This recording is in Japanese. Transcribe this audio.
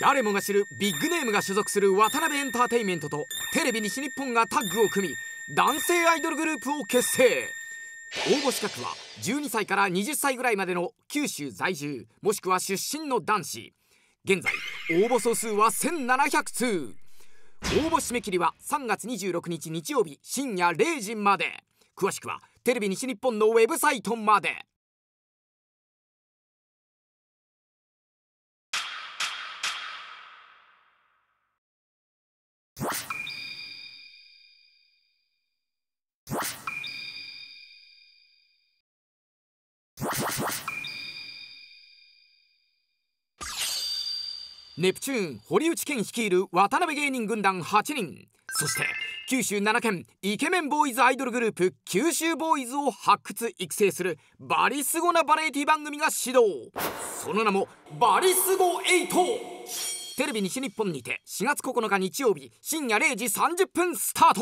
誰もが知るビッグネームが所属する渡辺エンターテインメントとテレビ西日本がタッグを組み男性アイドルグループを結成応募資格は12歳から20歳ぐらいまでの九州在住もしくは出身の男子現在応募総数は1700通応募締め切りは3月26日日曜日深夜0時まで詳しくはテレビ西日本のウェブサイトまでネプチューン堀内健率いる渡辺芸人軍団8人そして九州7県イケメンボーイズアイドルグループ九州ボーイズを発掘育成するバリスゴなバラエティ番組が始動その名もバリスゴ8テレビ西日本にて4月9日日曜日深夜0時30分スタート